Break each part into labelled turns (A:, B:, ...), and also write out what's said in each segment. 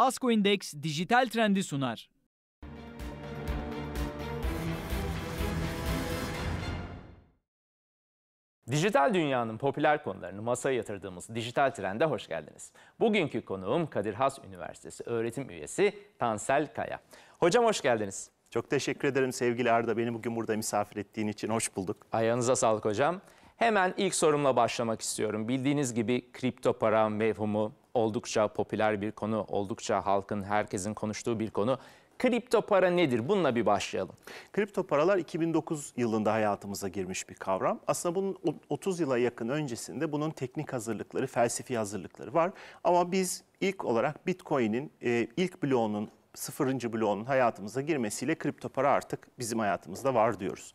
A: Asko Index dijital trendi sunar. Dijital dünyanın popüler konularını masaya yatırdığımız Dijital Trend'e hoş geldiniz. Bugünkü konuğum Kadir Has Üniversitesi öğretim üyesi Tansel Kaya. Hocam hoş geldiniz. Çok teşekkür ederim sevgili Arda. Beni bugün burada misafir ettiğin için hoş bulduk. Ayağınıza sağlık hocam. Hemen ilk sorumla başlamak istiyorum. Bildiğiniz gibi kripto para mevhumu oldukça popüler bir konu, oldukça halkın, herkesin konuştuğu bir konu. Kripto para nedir? Bununla bir başlayalım. Kripto paralar 2009 yılında hayatımıza girmiş bir kavram. Aslında bunun 30 yıla yakın
B: öncesinde bunun teknik hazırlıkları, felsefi hazırlıkları var. Ama biz ilk olarak Bitcoin'in e, ilk bloğunun sıfırıncı bloğunun hayatımıza girmesiyle kripto para artık bizim hayatımızda var diyoruz.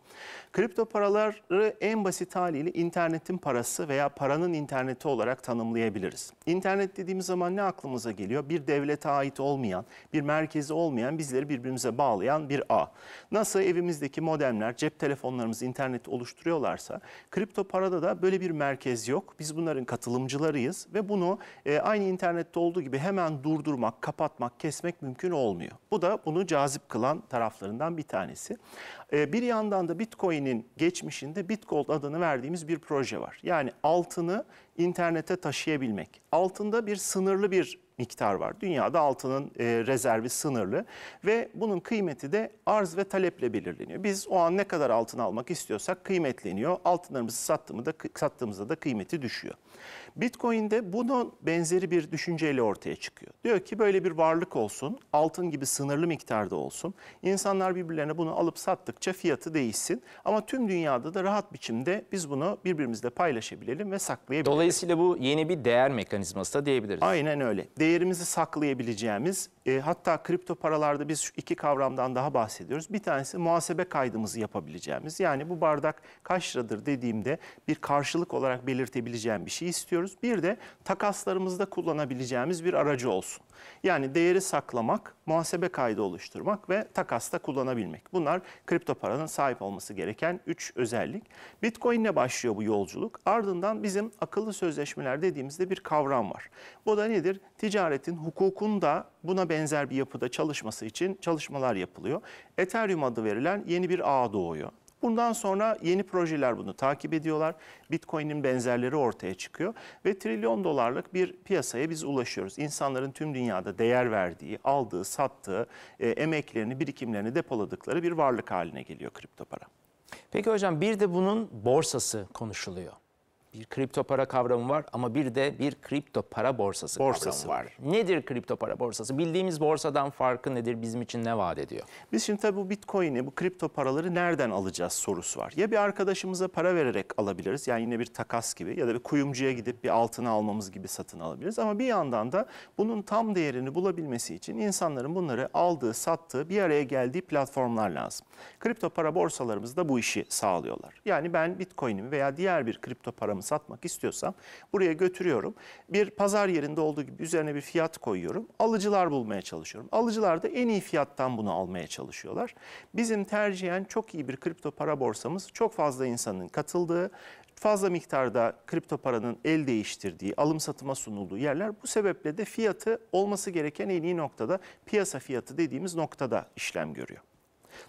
B: Kripto paraları en basit haliyle internetin parası veya paranın interneti olarak tanımlayabiliriz. İnternet dediğimiz zaman ne aklımıza geliyor? Bir devlete ait olmayan, bir merkezi olmayan, bizleri birbirimize bağlayan bir ağ. Nasıl evimizdeki modemler, cep telefonlarımız interneti oluşturuyorlarsa kripto parada da böyle bir merkez yok. Biz bunların katılımcılarıyız ve bunu e, aynı internette olduğu gibi hemen durdurmak, kapatmak, kesmek mümkün olmuyor olmuyor. Bu da bunu cazip kılan taraflarından bir tanesi. Ee, bir yandan da Bitcoin'in geçmişinde Bitgold adını verdiğimiz bir proje var. Yani altını internete taşıyabilmek. Altında bir sınırlı bir miktar var. Dünyada altının e, rezervi sınırlı ve bunun kıymeti de arz ve taleple belirleniyor. Biz o an ne kadar altın almak istiyorsak kıymetleniyor. Altınlarımızı sattığımızda, sattığımızda da kıymeti düşüyor. Bitcoin'de bunun benzeri bir düşünceyle ortaya çıkıyor. Diyor ki böyle bir varlık olsun, altın gibi sınırlı miktarda olsun. İnsanlar birbirlerine bunu alıp sattıkça arttıkça fiyatı değişsin. Ama tüm dünyada da rahat biçimde biz bunu birbirimizle paylaşabilelim ve saklayabiliriz. Dolayısıyla bu yeni bir değer mekanizması da diyebiliriz. Aynen öyle. Değerimizi saklayabileceğimiz e, hatta kripto paralarda biz şu iki kavramdan daha bahsediyoruz. Bir tanesi muhasebe kaydımızı yapabileceğimiz. Yani bu bardak kaç liradır dediğimde bir karşılık olarak belirtebileceğim bir şey istiyoruz. Bir de takaslarımızda kullanabileceğimiz bir aracı olsun. Yani değeri saklamak, muhasebe kaydı oluşturmak ve takasta kullanabilmek. Bunlar kripto paranın sahip olması gereken 3 özellik. Bitcoin ile başlıyor bu yolculuk. Ardından bizim akıllı sözleşmeler dediğimizde bir kavram var. Bu da nedir? Ticaretin, hukukun da buna benzer bir yapıda çalışması için çalışmalar yapılıyor. Ethereum adı verilen yeni bir ağ doğuyor. Bundan sonra yeni projeler bunu takip ediyorlar. Bitcoin'in benzerleri ortaya çıkıyor ve trilyon dolarlık bir piyasaya biz ulaşıyoruz. İnsanların tüm dünyada değer verdiği, aldığı, sattığı, e, emeklerini, birikimlerini depoladıkları bir varlık haline
A: geliyor kripto para. Peki hocam bir de bunun borsası konuşuluyor bir kripto para kavramı var ama bir de bir kripto para borsası, borsası kavramı var. Nedir kripto para borsası? Bildiğimiz borsadan farkı nedir? Bizim için ne vaat ediyor? Biz şimdi tabii bu Bitcoin'i, bu kripto
B: paraları nereden alacağız sorusu var. Ya bir arkadaşımıza para vererek alabiliriz. Yani yine bir takas gibi ya da bir kuyumcuya gidip bir altını almamız gibi satın alabiliriz. Ama bir yandan da bunun tam değerini bulabilmesi için insanların bunları aldığı, sattığı, bir araya geldiği platformlar lazım. Kripto para borsalarımız da bu işi sağlıyorlar. Yani ben Bitcoin'imi veya diğer bir kripto paramı satmak istiyorsam buraya götürüyorum. Bir pazar yerinde olduğu gibi üzerine bir fiyat koyuyorum. Alıcılar bulmaya çalışıyorum. Alıcılar da en iyi fiyattan bunu almaya çalışıyorlar. Bizim tercihen çok iyi bir kripto para borsamız çok fazla insanın katıldığı fazla miktarda kripto paranın el değiştirdiği, alım satıma sunulduğu yerler bu sebeple de fiyatı olması gereken en iyi noktada piyasa fiyatı dediğimiz noktada işlem görüyor.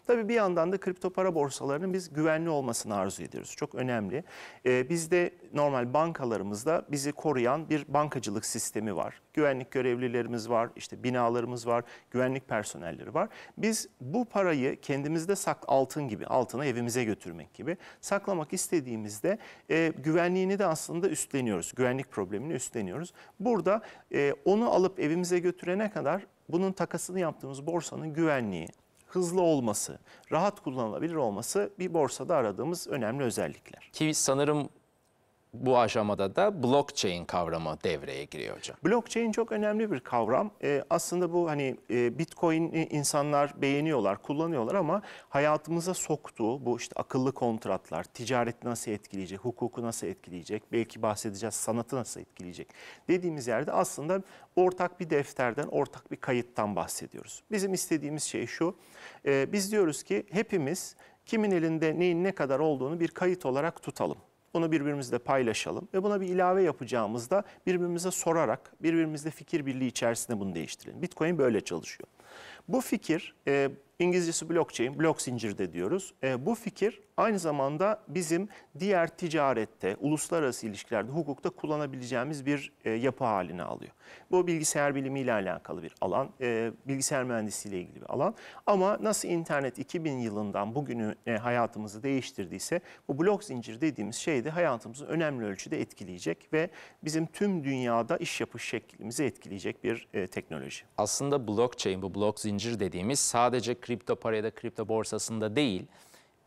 B: Tabii bir yandan da kripto para borsalarının biz güvenli olmasını arzu ediyoruz. Çok önemli. E, bizde normal bankalarımızda bizi koruyan bir bankacılık sistemi var. Güvenlik görevlilerimiz var, işte binalarımız var, güvenlik personelleri var. Biz bu parayı kendimizde sak altın gibi, altına evimize götürmek gibi saklamak istediğimizde e, güvenliğini de aslında üstleniyoruz. Güvenlik problemini üstleniyoruz. Burada e, onu alıp evimize götürene kadar bunun takasını yaptığımız borsanın güvenliği, hızlı olması, rahat
A: kullanılabilir olması bir borsada aradığımız önemli özellikler. Ki sanırım bu aşamada da blockchain kavramı devreye giriyor hocam. Blockchain çok önemli bir kavram.
B: E, aslında bu hani e, Bitcoin e, insanlar beğeniyorlar, kullanıyorlar ama hayatımıza soktuğu bu işte akıllı kontratlar, ticareti nasıl etkileyecek, hukuku nasıl etkileyecek, belki bahsedeceğiz sanatı nasıl etkileyecek dediğimiz yerde aslında ortak bir defterden, ortak bir kayıttan bahsediyoruz. Bizim istediğimiz şey şu, e, biz diyoruz ki hepimiz kimin elinde neyin ne kadar olduğunu bir kayıt olarak tutalım. Bunu birbirimizle paylaşalım ve buna bir ilave yapacağımızda birbirimize sorarak birbirimizle fikir birliği içerisinde bunu değiştirelim. Bitcoin böyle çalışıyor. Bu fikir e, İngilizcesi blockchain, blok zincirde diyoruz. E, bu fikir aynı zamanda bizim diğer ticarette, uluslararası ilişkilerde, hukukta kullanabileceğimiz bir e, yapı haline alıyor. Bu bilgisayar bilimiyle alakalı bir alan, e, bilgisayar mühendisiyle ilgili bir alan. Ama nasıl internet 2000 yılından bugünü e, hayatımızı değiştirdiyse bu blok zincir dediğimiz şey de hayatımızı önemli ölçüde
A: etkileyecek ve bizim tüm dünyada iş yapış şeklimizi etkileyecek bir e, teknoloji. Aslında blockchain, bu blok zincir zincir dediğimiz sadece kripto para ya da kripto borsasında değil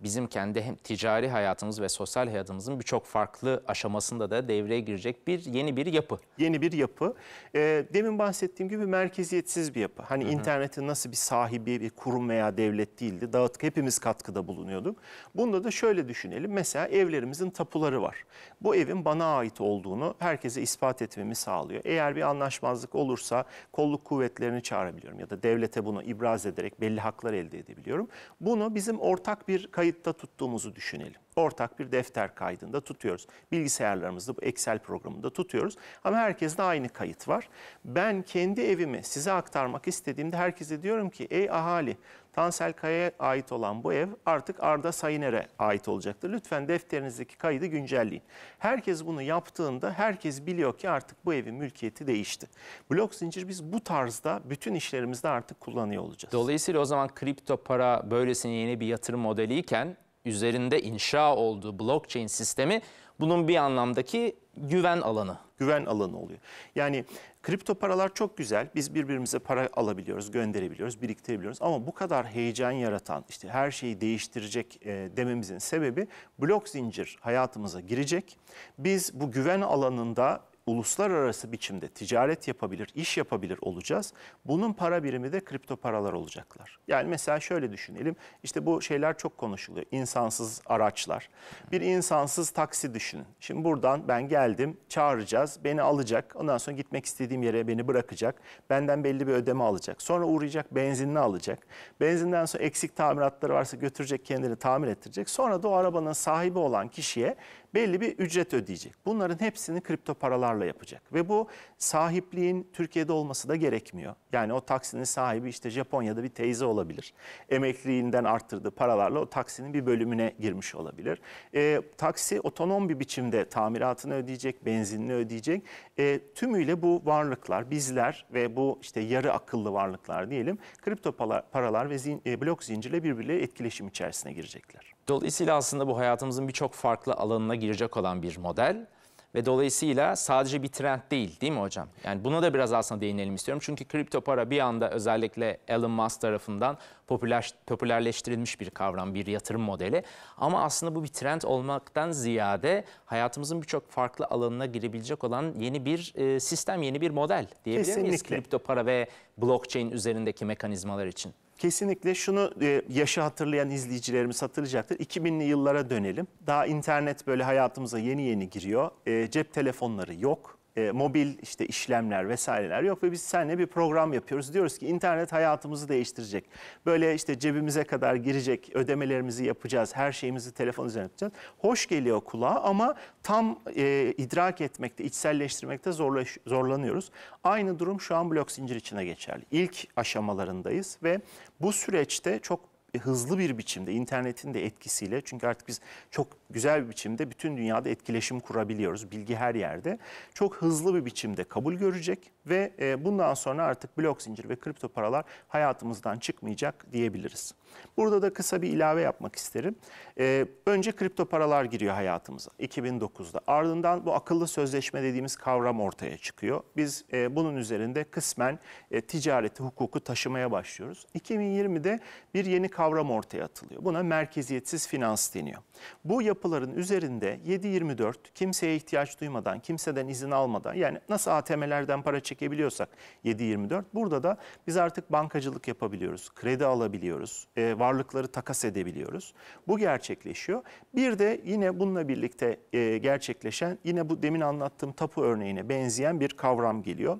A: bizim kendi hem ticari hayatımız ve sosyal hayatımızın birçok farklı aşamasında da devreye girecek bir yeni bir yapı. Yeni bir yapı. E, demin bahsettiğim gibi
B: merkeziyetsiz bir yapı. Hani Hı internetin nasıl bir sahibi, bir kurum veya devlet değildi. Dağıttık, hepimiz katkıda bulunuyorduk. Bunda da şöyle düşünelim. Mesela evlerimizin tapuları var. Bu evin bana ait olduğunu herkese ispat etmemi sağlıyor. Eğer bir anlaşmazlık olursa kolluk kuvvetlerini çağırabiliyorum ya da devlete bunu ibraz ederek belli haklar elde edebiliyorum. Bunu bizim ortak bir kayıt kayıtta tuttuğumuzu düşünelim. Ortak bir defter kaydında tutuyoruz. Bilgisayarlarımızda bu Excel programında tutuyoruz. Ama herkeste aynı kayıt var. Ben kendi evimi size aktarmak istediğimde herkese diyorum ki ey ahali Tansel Kaya'ya ait olan bu ev artık Arda Sayiner'e ait olacaktır. Lütfen defterinizdeki kaydı güncelleyin. Herkes bunu yaptığında herkes biliyor ki artık bu evin mülkiyeti değişti. Blok zincir biz bu tarzda
A: bütün işlerimizde artık kullanıyor olacağız. Dolayısıyla o zaman kripto para böylesine yeni bir yatırım modeliyken üzerinde inşa olduğu blockchain sistemi bunun bir anlamdaki güven alanı. Güven alanı oluyor. Yani kripto paralar çok güzel. Biz birbirimize
B: para alabiliyoruz, gönderebiliyoruz, biriktirebiliyoruz. Ama bu kadar heyecan yaratan, işte her şeyi değiştirecek e, dememizin sebebi blok zincir hayatımıza girecek. Biz bu güven alanında uluslararası biçimde ticaret yapabilir, iş yapabilir olacağız. Bunun para birimi de kripto paralar olacaklar. Yani mesela şöyle düşünelim. İşte bu şeyler çok konuşuluyor. İnsansız araçlar. Bir insansız taksi düşünün. Şimdi buradan ben geldim, çağıracağız, beni alacak. Ondan sonra gitmek istediğim yere beni bırakacak. Benden belli bir ödeme alacak. Sonra uğrayacak, benzinini alacak. Benzinden sonra eksik tamiratları varsa götürecek, kendini tamir ettirecek. Sonra da o arabanın sahibi olan kişiye belli bir ücret ödeyecek. Bunların hepsini kripto paralarla yapacak ve bu sahipliğin Türkiye'de olması da gerekmiyor. Yani o taksinin sahibi işte Japonya'da bir teyze olabilir. Emekliliğinden arttırdığı paralarla o taksinin bir bölümüne girmiş olabilir. E, taksi otonom bir biçimde tamiratını ödeyecek, benzinini ödeyecek. E, tümüyle bu varlıklar, bizler ve bu işte yarı
A: akıllı varlıklar diyelim kripto paralar ve zin, e, blok zincirle birbirleriyle etkileşim içerisine girecekler. Dolayısıyla aslında bu hayatımızın birçok farklı alanına girecek olan bir model. Ve dolayısıyla sadece bir trend değil değil mi hocam? Yani buna da biraz aslında değinelim istiyorum. Çünkü kripto para bir anda özellikle Elon Musk tarafından popüler, popülerleştirilmiş bir kavram, bir yatırım modeli. Ama aslında bu bir trend olmaktan ziyade hayatımızın birçok farklı alanına girebilecek olan yeni bir e, sistem, yeni bir model diyebilir miyiz? Kripto para ve blockchain üzerindeki mekanizmalar için. Kesinlikle şunu e, yaşı hatırlayan izleyicilerimiz
B: hatırlayacaktır. 2000'li yıllara dönelim. Daha internet böyle hayatımıza yeni yeni giriyor. E, cep telefonları yok e, mobil işte işlemler vesaireler yok ve biz seninle bir program yapıyoruz. Diyoruz ki internet hayatımızı değiştirecek. Böyle işte cebimize kadar girecek, ödemelerimizi yapacağız, her şeyimizi telefon üzerinden yapacağız. Hoş geliyor kulağa ama tam e, idrak etmekte, içselleştirmekte zorlaş, zorlanıyoruz. Aynı durum şu an blok zincir içine geçerli. İlk aşamalarındayız ve bu süreçte çok hızlı bir biçimde internetin de etkisiyle çünkü artık biz çok güzel bir biçimde bütün dünyada etkileşim kurabiliyoruz. Bilgi her yerde. Çok hızlı bir biçimde kabul görecek ve e, bundan sonra artık blok zincir ve kripto paralar hayatımızdan çıkmayacak diyebiliriz. Burada da kısa bir ilave yapmak isterim. Ee, önce kripto paralar giriyor hayatımıza 2009'da. Ardından bu akıllı sözleşme dediğimiz kavram ortaya çıkıyor. Biz e, bunun üzerinde kısmen e, ticareti, hukuku taşımaya başlıyoruz. 2020'de bir yeni kavram ortaya atılıyor. Buna merkeziyetsiz finans deniyor. Bu yapıların üzerinde 7-24 kimseye ihtiyaç duymadan, kimseden izin almadan yani nasıl ATM'lerden para çekebiliyorsak 7-24 burada da biz artık bankacılık yapabiliyoruz, kredi alabiliyoruz, e, varlıkları takas edebiliyoruz. Bu gerçekleşiyor. Bir de yine bununla birlikte e, gerçekleşen yine bu demin anlattığım tapu örneğine benzeyen bir kavram geliyor.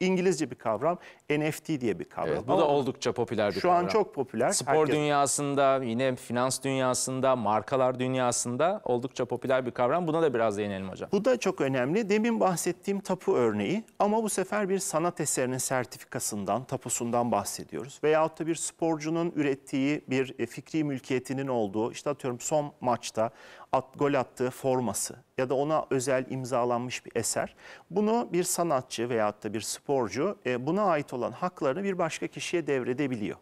B: İngilizce bir kavram. NFT diye bir kavram. Evet, bu Ama da
A: oldukça popüler bir şu kavram. Şu an çok popüler. Spor Herkes... dünyasında, yine finans dünyasında, markalar dünyasında oldukça popüler bir kavram. Buna da biraz değinelim hocam. Bu da çok önemli. Demin bahsettiğim tapu örneği ama bu sefer bir sanat eserinin sertifikasından,
B: tapusundan bahsediyoruz. Veyahut da bir sporcunun ürettiği bir e, fikri mülkiyetinin olduğu, işte atıyorum son maçta at, gol attığı forması ya da ona özel imzalanmış bir eser. Bunu bir sanatçı veyahut da bir sporcu e, buna ait olan haklarını bir başka kişiye devredebiliyor.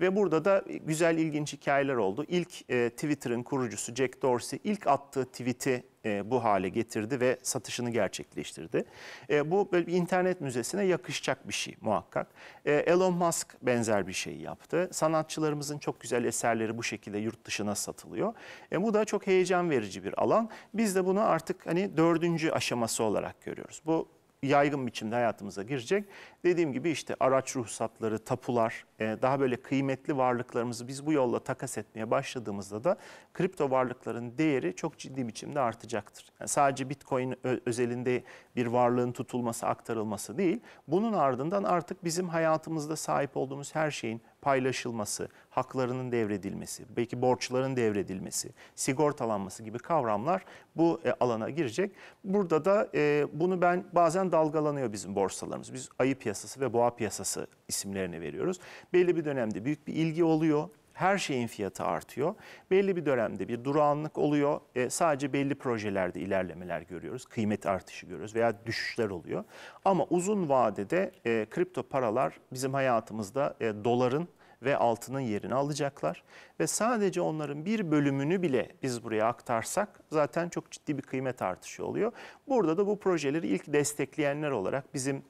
B: Ve burada da güzel ilginç hikayeler oldu. İlk e, Twitter'ın kurucusu Jack Dorsey ilk attığı tweet'i e, bu hale getirdi ve satışını gerçekleştirdi. E, bu böyle bir internet müzesine yakışacak bir şey muhakkak. E, Elon Musk benzer bir şey yaptı. Sanatçılarımızın çok güzel eserleri bu şekilde yurt dışına satılıyor. E, bu da çok heyecan verici bir alan. Biz de bunu artık hani dördüncü aşaması olarak görüyoruz. Bu yaygın biçimde hayatımıza girecek. Dediğim gibi işte araç ruhsatları, tapular, e, daha böyle kıymetli varlıklarımızı biz bu yolla takas etmeye başladığımızda da kripto varlıkların değeri çok ciddi biçimde artacaktır. Yani sadece Bitcoin özelinde bir varlığın tutulması, aktarılması değil. Bunun ardından artık bizim hayatımızda sahip olduğumuz her şeyin paylaşılması, haklarının devredilmesi, belki borçların devredilmesi, sigortalanması gibi kavramlar bu e, alana girecek. Burada da e, bunu ben bazen dalgalanıyor bizim borsalarımız. Biz ayı piyasası ve boğa piyasası isimlerini veriyoruz. Belli bir dönemde büyük bir ilgi oluyor her şeyin fiyatı artıyor. Belli bir dönemde bir durağanlık oluyor. E, sadece belli projelerde ilerlemeler görüyoruz. Kıymet artışı görüyoruz veya düşüşler oluyor. Ama uzun vadede e, kripto paralar bizim hayatımızda e, doların ve altının yerini alacaklar. Ve sadece onların bir bölümünü bile biz buraya aktarsak zaten çok ciddi bir kıymet artışı oluyor. Burada da bu projeleri ilk destekleyenler olarak bizim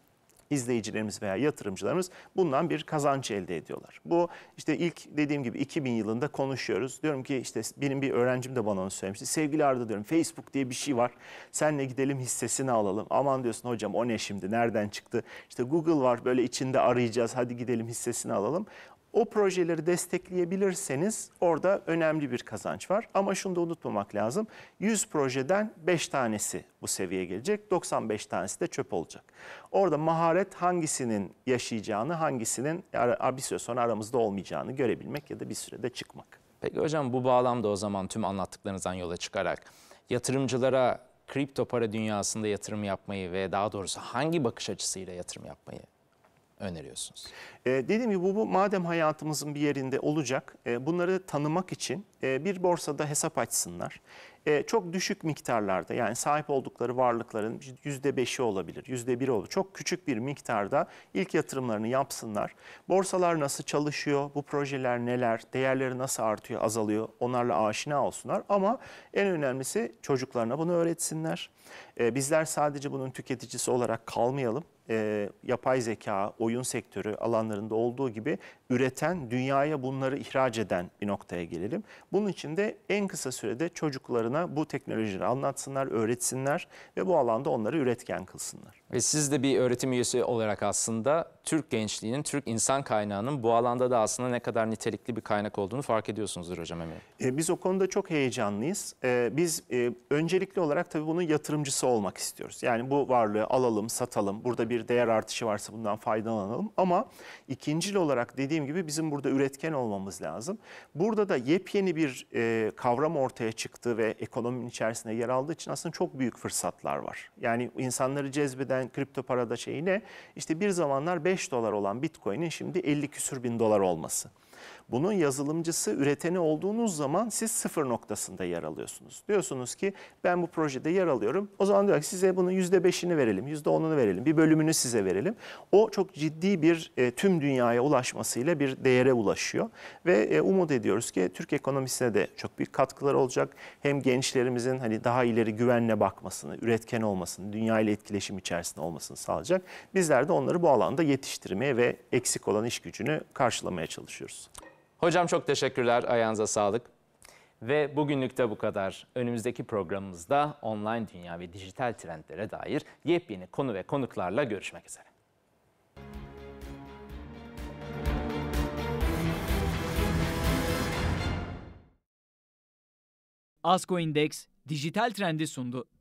B: izleyicilerimiz veya yatırımcılarımız bundan bir kazanç elde ediyorlar. Bu işte ilk dediğim gibi 2000 yılında konuşuyoruz. Diyorum ki işte benim bir öğrencim de bana onu söylemişti. Sevgili Arda diyorum Facebook diye bir şey var. Senle gidelim hissesini alalım. Aman diyorsun hocam o ne şimdi nereden çıktı? İşte Google var böyle içinde arayacağız hadi gidelim hissesini alalım. O projeleri destekleyebilirseniz orada önemli bir kazanç var. Ama şunu da unutmamak lazım. 100 projeden 5 tanesi bu seviyeye gelecek. 95 tanesi de çöp olacak. Orada maharet hangisinin yaşayacağını,
A: hangisinin bir süre sonra aramızda olmayacağını görebilmek ya da bir sürede çıkmak. Peki hocam bu bağlamda o zaman tüm anlattıklarınızdan yola çıkarak yatırımcılara kripto para dünyasında yatırım yapmayı ve daha doğrusu hangi bakış açısıyla yatırım yapmayı öneriyorsunuz? E, dediğim gibi bu, bu madem hayatımızın bir yerinde olacak e, bunları tanımak için
B: e, bir borsada hesap açsınlar. E, çok düşük miktarlarda yani sahip oldukları varlıkların %5'i olabilir, %1'i olur. Çok küçük bir miktarda ilk yatırımlarını yapsınlar. Borsalar nasıl çalışıyor, bu projeler neler, değerleri nasıl artıyor, azalıyor onlarla aşina olsunlar. Ama en önemlisi çocuklarına bunu öğretsinler. E, bizler sadece bunun tüketicisi olarak kalmayalım e, yapay zeka, oyun sektörü alanlarında olduğu gibi üreten, dünyaya bunları ihraç eden bir noktaya gelelim. Bunun için de en kısa sürede çocuklarına bu teknolojileri anlatsınlar, öğretsinler ve bu
A: alanda onları üretken kılsınlar. Ve siz de bir öğretim üyesi olarak aslında Türk gençliğinin, Türk insan kaynağının bu alanda da aslında ne kadar nitelikli bir kaynak olduğunu fark ediyorsunuzdur hocam eminim.
B: E, biz o konuda çok heyecanlıyız. E, biz e, öncelikli olarak tabii bunun yatırımcısı olmak istiyoruz. Yani bu varlığı alalım, satalım, burada bir değer artışı varsa bundan faydalanalım. Ama ikincil olarak dediğim gibi bizim burada üretken olmamız lazım. Burada da yepyeni bir kavram ortaya çıktı ve ekonominin içerisinde yer aldığı için aslında çok büyük fırsatlar var. Yani insanları cezbeden kripto parada şeyine işte bir zamanlar 5 dolar olan Bitcoin'in şimdi 50 küsür bin dolar olması. Bunun yazılımcısı, üreteni olduğunuz zaman siz sıfır noktasında yer alıyorsunuz. Diyorsunuz ki ben bu projede yer alıyorum. O zaman diyor ki size bunun yüzde beşini verelim, yüzde onunu verelim, bir bölümünü size verelim. O çok ciddi bir e, tüm dünyaya ulaşmasıyla bir değere ulaşıyor. Ve e, umut ediyoruz ki Türk ekonomisine de çok büyük katkılar olacak. Hem gençlerimizin hani daha ileri güvenle bakmasını, üretken olmasını, dünya ile etkileşim içerisinde olmasını sağlayacak. Bizler de onları bu alanda yetiştirmeye ve eksik olan iş gücünü karşılamaya çalışıyoruz.
A: Hocam çok teşekkürler. Ayağınıza sağlık. Ve bugünlük de bu kadar. Önümüzdeki programımızda online dünya ve dijital trendlere dair yepyeni konu ve konuklarla görüşmek üzere. Asko Index dijital trendi sundu.